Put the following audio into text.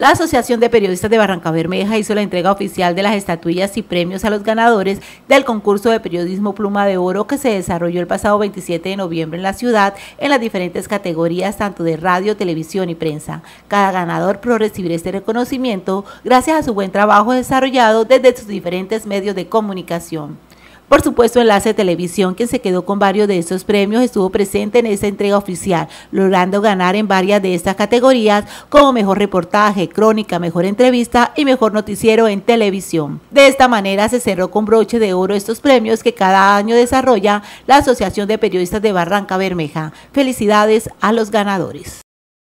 La Asociación de Periodistas de Barranca Bermeja hizo la entrega oficial de las estatuillas y premios a los ganadores del concurso de periodismo Pluma de Oro que se desarrolló el pasado 27 de noviembre en la ciudad en las diferentes categorías tanto de radio, televisión y prensa. Cada ganador pro este reconocimiento gracias a su buen trabajo desarrollado desde sus diferentes medios de comunicación. Por supuesto, Enlace Televisión, que se quedó con varios de estos premios, estuvo presente en esta entrega oficial, logrando ganar en varias de estas categorías como mejor reportaje, crónica, mejor entrevista y mejor noticiero en televisión. De esta manera se cerró con broche de oro estos premios que cada año desarrolla la Asociación de Periodistas de Barranca Bermeja. Felicidades a los ganadores.